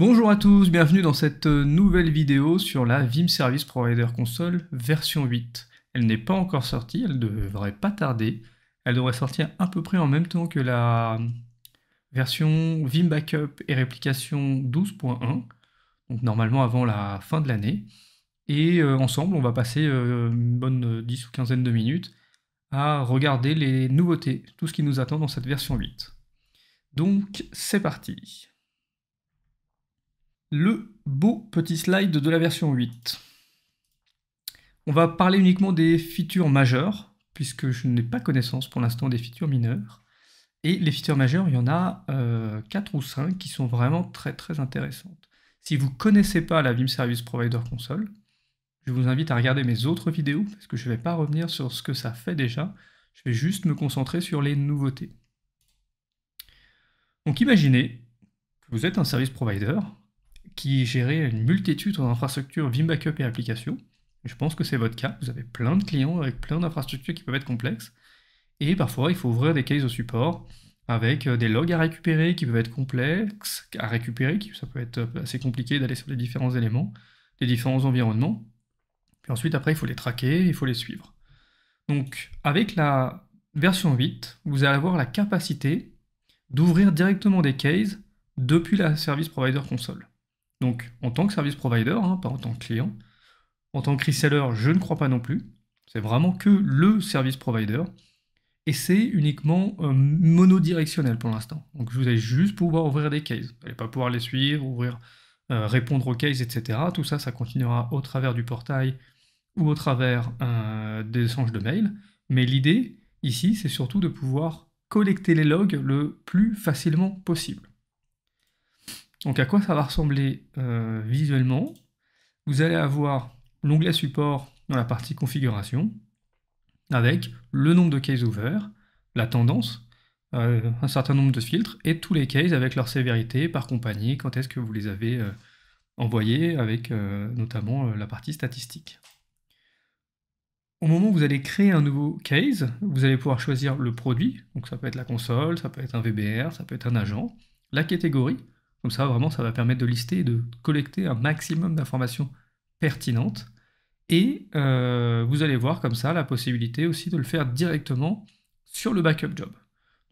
Bonjour à tous, bienvenue dans cette nouvelle vidéo sur la Vim Service Provider Console version 8. Elle n'est pas encore sortie, elle ne devrait pas tarder. Elle devrait sortir à peu près en même temps que la version Vim Backup et Réplication 12.1, donc normalement avant la fin de l'année. Et euh, ensemble, on va passer euh, une bonne 10 ou quinzaine de minutes à regarder les nouveautés, tout ce qui nous attend dans cette version 8. Donc c'est parti le beau petit slide de la version 8. On va parler uniquement des features majeures, puisque je n'ai pas connaissance pour l'instant des features mineures. Et les features majeures, il y en a 4 euh, ou 5 qui sont vraiment très très intéressantes. Si vous ne connaissez pas la Vim Service Provider Console, je vous invite à regarder mes autres vidéos, parce que je ne vais pas revenir sur ce que ça fait déjà, je vais juste me concentrer sur les nouveautés. Donc imaginez que vous êtes un service provider, qui gérait une multitude d'infrastructures Vim Backup et applications. je pense que c'est votre cas. Vous avez plein de clients avec plein d'infrastructures qui peuvent être complexes. Et parfois, il faut ouvrir des cases au support avec euh, des logs à récupérer qui peuvent être complexes, à récupérer, qui ça peut être euh, assez compliqué d'aller sur les différents éléments, les différents environnements. Puis ensuite, après, il faut les traquer, il faut les suivre. Donc, avec la version 8, vous allez avoir la capacité d'ouvrir directement des cases depuis la Service Provider Console. Donc, en tant que service provider, hein, pas en tant que client. En tant que reseller, je ne crois pas non plus. C'est vraiment que le service provider. Et c'est uniquement euh, monodirectionnel pour l'instant. Donc, vous allez juste pouvoir ouvrir des cases. Vous n'allez pas pouvoir les suivre, ouvrir, euh, répondre aux cases, etc. Tout ça, ça continuera au travers du portail ou au travers euh, des échanges de mails. Mais l'idée, ici, c'est surtout de pouvoir collecter les logs le plus facilement possible. Donc à quoi ça va ressembler euh, visuellement Vous allez avoir l'onglet support dans la partie configuration, avec le nombre de cases ouverts, la tendance, euh, un certain nombre de filtres, et tous les cases avec leur sévérité, par compagnie, quand est-ce que vous les avez euh, envoyés, avec notamment la partie statistique. Au moment où vous allez créer un nouveau case, vous allez pouvoir choisir le produit, donc ça peut être la console, ça peut être un VBR, ça peut être un agent, la catégorie, comme ça, vraiment, ça va permettre de lister et de collecter un maximum d'informations pertinentes. Et euh, vous allez voir comme ça la possibilité aussi de le faire directement sur le backup job.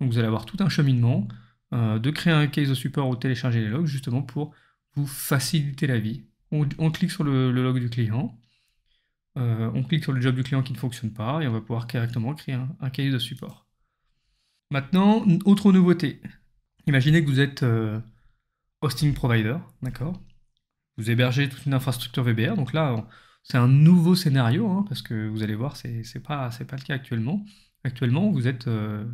Donc vous allez avoir tout un cheminement euh, de créer un case de support ou télécharger les logs justement pour vous faciliter la vie. On, clique sur le, log du client, euh, on clique sur le job du client qui ne fonctionne pas et on va pouvoir directement créer un, un case de support. Maintenant, autre nouveauté. Imaginez que vous êtes hosting provider, d'accord Vous hébergez toute une infrastructure VBR, donc là, c'est un nouveau scénario, hein, parce que vous allez voir, ce n'est pas, pas le cas actuellement. Actuellement, vous êtes euh,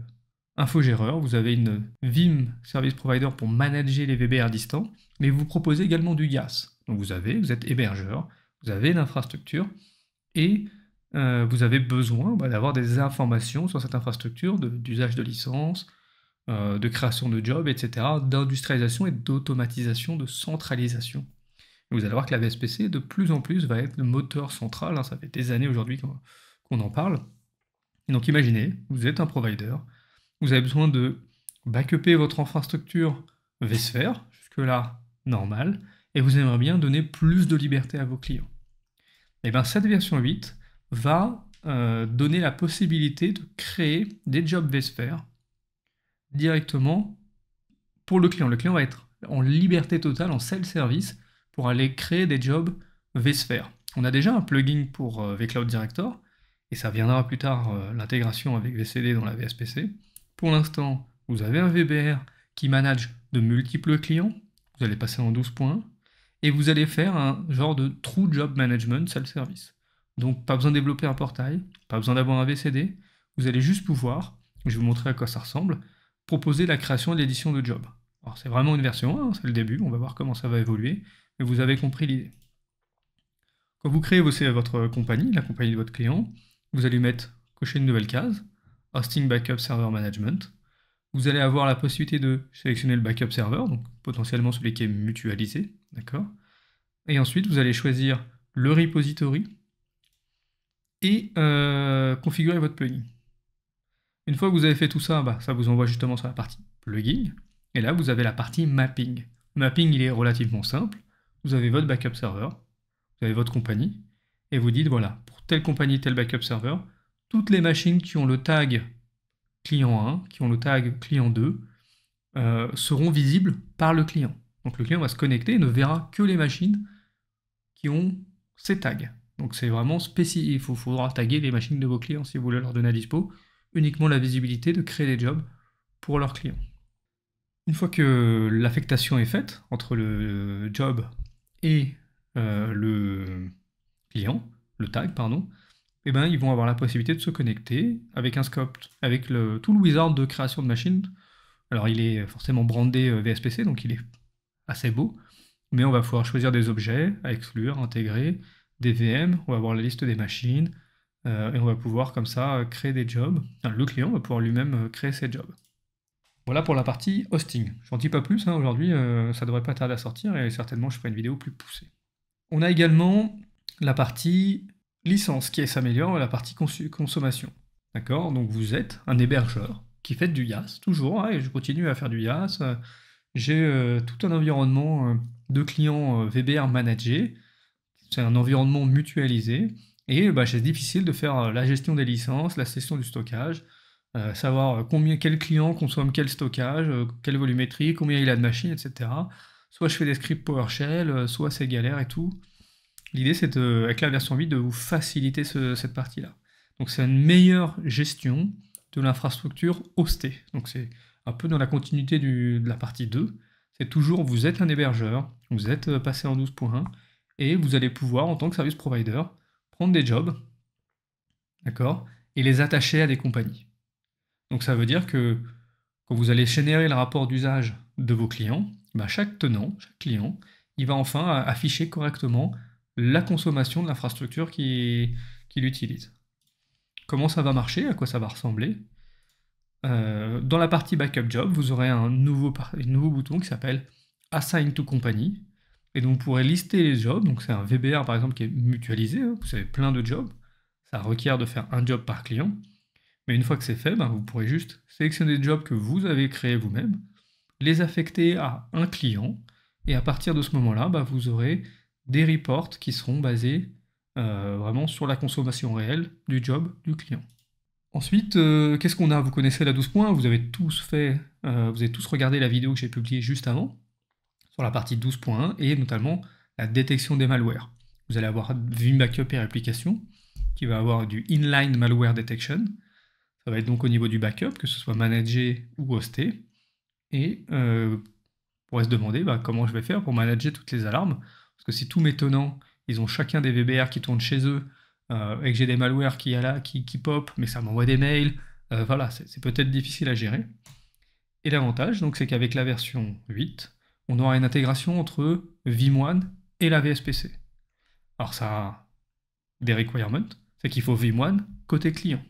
infogéreur, vous avez une Vim Service Provider pour manager les VBR distants, mais vous proposez également du gas. Donc vous avez, vous êtes hébergeur, vous avez l'infrastructure, et euh, vous avez besoin bah, d'avoir des informations sur cette infrastructure, d'usage de, de, licence, euh, de création de jobs, etc., d'industrialisation et d'automatisation, de centralisation. vous allez voir que la VSPC, de plus en plus, va être le moteur central. Hein. ça fait des années aujourd'hui qu'on en parle. Et donc imaginez, vous êtes un provider, vous avez besoin de backuper votre infrastructure VSphere, jusque-là normale, et vous aimeriez bien donner plus de liberté à vos clients. Et eh bien cette version 8 va euh, donner la possibilité de créer des jobs VSphere directement pour le client. Le client va être en liberté totale, en self-service, pour aller créer des jobs vSphere. On a déjà un plugin pour euh, vCloud Director, et ça viendra plus tard euh, l'intégration avec VCD dans la VSPC. Pour l'instant, vous avez un VBR qui manage de multiples clients, vous allez passer en 12 points, et vous allez faire un genre de true job management self-service. Donc pas besoin de développer un portail, pas besoin d'avoir un VCD, vous allez juste pouvoir, je vais vous montrer à quoi ça ressemble, proposer la création de l'édition de job. Alors c'est vraiment une version 1, c'est le début, on va voir comment ça va évoluer, mais vous avez compris l'idée. Quand vous créez votre compagnie, la compagnie de votre client, vous allez mettre cocher une nouvelle case, Hosting Backup Server Management. Vous allez avoir la possibilité de sélectionner le backup server, donc potentiellement celui qui est mutualisé, d'accord Et ensuite, vous allez choisir le repository et euh, configurer votre plugin. Une fois que vous avez fait tout ça, bah, ça vous envoie justement sur la partie plugin. Et là, vous avez la partie mapping. Le mapping, il est relativement simple. Vous avez votre backup server, vous avez votre compagnie, et vous dites, voilà, pour telle compagnie, tel backup serveur, toutes les machines qui ont le tag client 1, qui ont le tag client 2, euh, seront visibles par le client. Donc le client va se connecter et ne verra que les machines qui ont ces tags. Donc c'est vraiment spécifique. Il faudra taguer les machines de vos clients si vous voulez leur donner à dispo uniquement la visibilité de créer des jobs pour leurs clients. Une fois que l'affectation est faite entre le job et euh, le client, le tag, pardon, eh ben, ils vont avoir la possibilité de se connecter avec un scope, avec le, tout le wizard de création de machines. Alors il est forcément brandé euh, VSPC, donc il est assez beau, mais on va pouvoir choisir des objets à exclure, intégrer, des VM, on va avoir la liste des machines, euh, et on va pouvoir comme ça euh, créer des jobs. le client va pouvoir lui-même euh, créer ses jobs. Voilà pour la partie hosting. Je n'en dis pas plus, hein, aujourd'hui ça ça devrait pas tarder à sortir et certainement je ferai une vidéo plus poussée. On a également la partie licence qui s'améliore, la partie consommation. D'accord Donc vous êtes un hébergeur qui fait du Yas toujours, hein, et je continue à faire du Yas. J'ai tout un environnement de clients VBR managés, c'est un environnement mutualisé, et bah, c'est difficile de faire euh, la gestion des licences, la gestion du stockage, euh, savoir euh, combien quel client consomme quel stockage, quelle volumétrie, combien il a de machines, etc. Soit je fais des scripts PowerShell, soit c'est galère et tout. L'idée, c'est avec la version 8 de vous faciliter cette partie-là. Donc c'est une meilleure gestion de l'infrastructure hostée. Donc c'est un peu dans la continuité de la partie 2. C'est toujours, vous êtes un hébergeur, vous êtes passé en 12.1, et vous allez pouvoir, en tant que service provider, prendre des jobs, d'accord, et les attacher à des compagnies. Donc ça veut dire que quand vous allez générer le rapport d'usage de vos clients, bah, chaque tenant, chaque client, il va enfin afficher correctement la consommation de l'infrastructure qu'il utilise. Comment ça va marcher, à quoi ça va ressembler euh, Dans la partie Backup Job, vous aurez un nouveau bouton qui s'appelle Assign to Company, et donc, vous pourrez lister les jobs. Donc, c'est un VBR, par exemple, qui est mutualisé. Hein. Vous avez plein de jobs. Ça requiert de faire un job par client. Mais une fois que c'est fait, ben, vous pourrez juste sélectionner des jobs que vous avez créés vous-même, les affecter à un client. Et à partir de ce moment-là, ben, vous aurez des reports qui seront basés euh, vraiment sur la consommation réelle du job du client. Ensuite, euh, qu'est-ce qu'on a Vous connaissez la 12 points, vous avez tous fait, euh, vous avez tous regardé la vidéo que j'ai publiée juste avant sur la partie 12.1 et notamment la détection des malwares. Vous allez avoir Vim Backup et Réplication qui va avoir du Inline Malware Detection. Ça va être donc au niveau du backup, que ce soit managé ou hosté. Et on euh, pourrait se demander bah, comment je vais faire pour manager toutes les alarmes. Parce que c'est tout m'étonnant, ils ont chacun des VBR qui tournent chez eux euh, et que j'ai des malwares qui, là, qui, pop, mais ça m'envoie des mails, euh, voilà, c'est peut-être difficile à gérer. Et l'avantage, donc, c'est qu'avec la version 8, on aura une intégration entre vimone et la VSPC. Alors ça a des requirements, c'est qu'il faut VimOne côté client.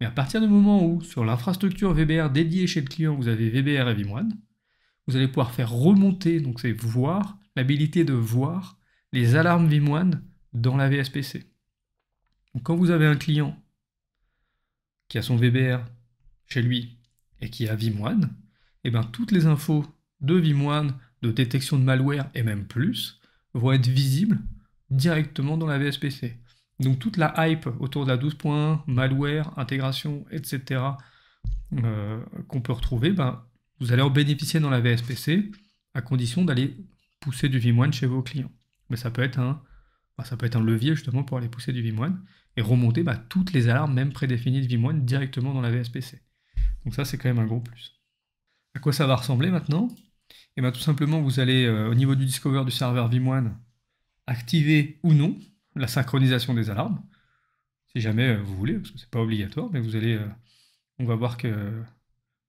Mais à partir du moment où, sur l'infrastructure VBR dédiée chez le client, vous avez VBR et vMoine, vous allez pouvoir faire remonter, donc c'est voir, l'habilité de voir les alarmes vimoine dans la VSPC. Donc quand vous avez un client qui a son VBR chez lui et qui a vMoine, et eh bien toutes les infos de vimoine, de détection de malware et même plus, vont être visibles directement dans la VSPC. Donc toute la hype autour de la 12.1, malware, intégration, etc., euh, qu'on peut retrouver, ben, vous allez en bénéficier dans la VSPC, à condition d'aller pousser du vimoine chez vos clients. Mais ça peut être un, ben, ça peut être un levier justement pour aller pousser du vimoine et remonter ben, toutes les alarmes, même prédéfinies de vimoine, directement dans la VSPC. Donc ça, c'est quand même un gros plus. À quoi ça va ressembler maintenant et eh bien tout simplement, vous allez euh, au niveau du Discover du serveur Vimoine activer ou non la synchronisation des alarmes, si jamais euh, vous voulez, parce que ce n'est pas obligatoire, mais vous allez, euh, on va voir que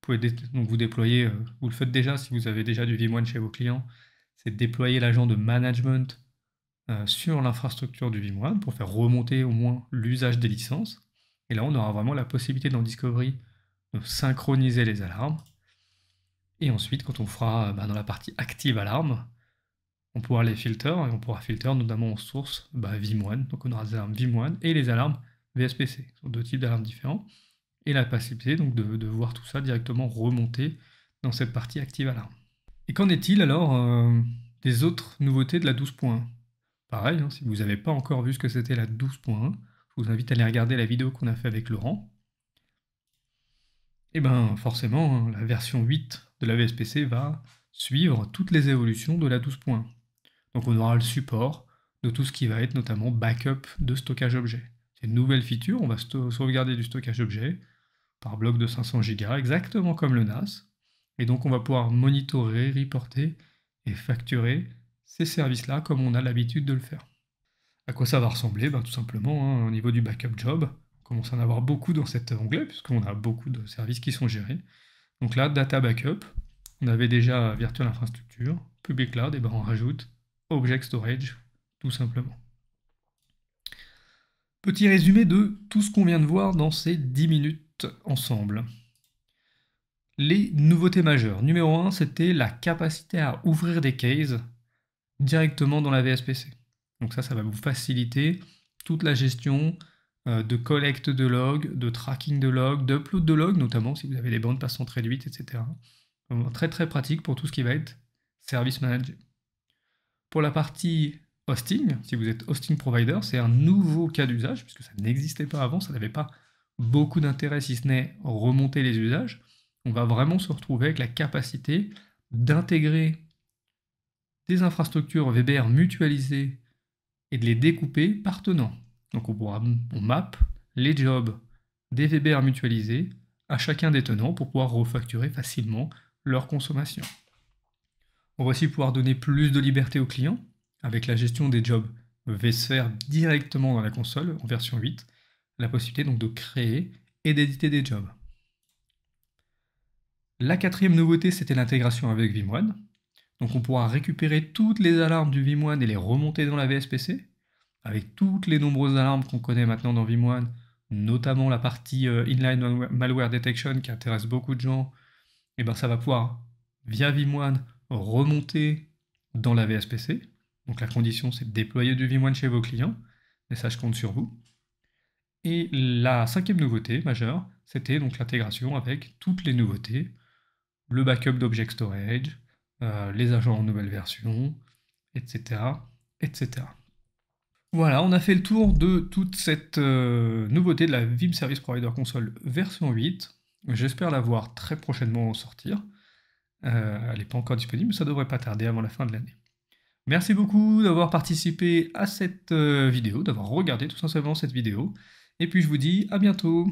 vous pouvez vous déployer, vous le faites déjà si vous avez déjà du Vimoine chez vos clients, c'est déployer l'agent de management sur l'infrastructure du Vimoine pour faire remonter au moins l'usage des licences. Et là, on aura vraiment la possibilité dans Discovery de synchroniser les alarmes et ensuite, quand on fera euh, bah, dans la partie active alarme, on pourra les filtrer et on pourra filter notamment en source bah, 1 Donc on aura des alarmes Vimoine et les alarmes VSPC. Ce sont deux types d'alarmes différents. Et la possibilité donc de, voir tout ça directement remonter dans cette partie active alarme. Et qu'en est-il alors euh, des autres nouveautés de la 12.1 Pareil, hein, si vous n'avez pas encore vu ce que c'était la 12.1, je vous invite à aller regarder la vidéo qu'on a fait avec Laurent. Et eh ben forcément, hein, la version 8 de la VSPC va suivre toutes les évolutions de la 12 Donc on aura le support de tout ce qui va être notamment backup de stockage objet. C'est une nouvelle feature, on va sauvegarder du stockage objet par bloc de 500 Go, exactement comme le NAS. Et donc on va pouvoir monitorer, reporter et facturer ces services-là comme on a l'habitude de le faire. À quoi ça va ressembler ben, Tout simplement hein, au niveau du backup job. On commence à en avoir beaucoup dans cet onglet puisqu'on a beaucoup de services qui sont gérés. Donc là, data backup, on avait déjà virtual infrastructure, public cloud, et ben on rajoute object storage, tout simplement. Petit résumé de tout ce qu'on vient de voir dans ces 10 minutes ensemble. Les nouveautés majeures. Numéro 1, c'était la capacité à ouvrir des cases directement dans la VSPC. Donc ça, ça va vous faciliter toute la gestion euh, de collecte de logs, de tracking de logs, d'upload de logs, notamment si vous avez des bandes passantes réduites, etc. très très pratique pour tout ce qui va être service manager. Pour la partie hosting, si vous êtes hosting provider, c'est un nouveau cas d'usage, puisque ça n'existait pas avant, ça n'avait pas beaucoup d'intérêt si ce n'est remonter les usages. On va vraiment se retrouver avec la capacité d'intégrer des infrastructures VBR mutualisées et de les découper par tenant. Donc on, map les jobs des VBR mutualisés à chacun des tenants pour pouvoir refacturer facilement leur consommation. On va aussi pouvoir donner plus de liberté aux clients avec la gestion des jobs vSphere directement dans la console en version 8, la possibilité donc de créer et d'éditer des jobs. La quatrième nouveauté, c'était l'intégration avec vimone Donc on pourra récupérer toutes les alarmes du VimOne et les remonter dans la VSPC avec toutes les nombreuses alarmes qu'on connaît maintenant dans Vimoine, notamment la partie euh, inline malware, detection qui intéresse beaucoup de gens, et eh ben ça va pouvoir, via Vimoine remonter dans la VSPC. Donc la condition, c'est de déployer du Vimone chez vos clients, mais ça, je compte sur vous. Et la cinquième nouveauté majeure, c'était donc l'intégration avec toutes les nouveautés, le backup d'object storage, euh, les agents en nouvelle version, etc., etc. Voilà, on a fait le tour de toute cette euh, nouveauté de la Vim Service Provider Console version 8. J'espère la voir très prochainement sortir. Euh, elle n'est pas encore disponible, mais ça devrait pas tarder avant la fin de l'année. Merci beaucoup d'avoir participé à cette euh, vidéo, d'avoir regardé tout simplement cette vidéo. Et puis je vous dis à bientôt